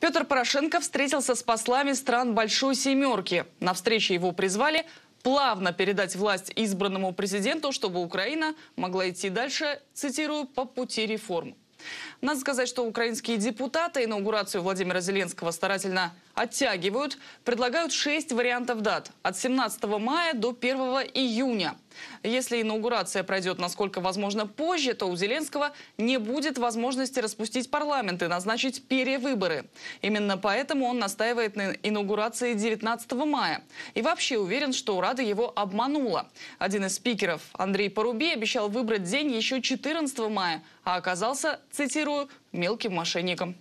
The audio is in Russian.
Петр Порошенко встретился с послами стран Большой Семерки. На встрече его призвали плавно передать власть избранному президенту, чтобы Украина могла идти дальше, цитирую, по пути реформ. Надо сказать, что украинские депутаты инаугурацию Владимира Зеленского старательно оттягивают, предлагают шесть вариантов дат от 17 мая до 1 июня. Если инаугурация пройдет насколько возможно позже, то у Зеленского не будет возможности распустить парламент и назначить перевыборы. Именно поэтому он настаивает на инаугурации 19 мая. И вообще уверен, что Рада его обманула. Один из спикеров, Андрей Поруби, обещал выбрать день еще 14 мая, а оказался, цитирую, мелким мошенником.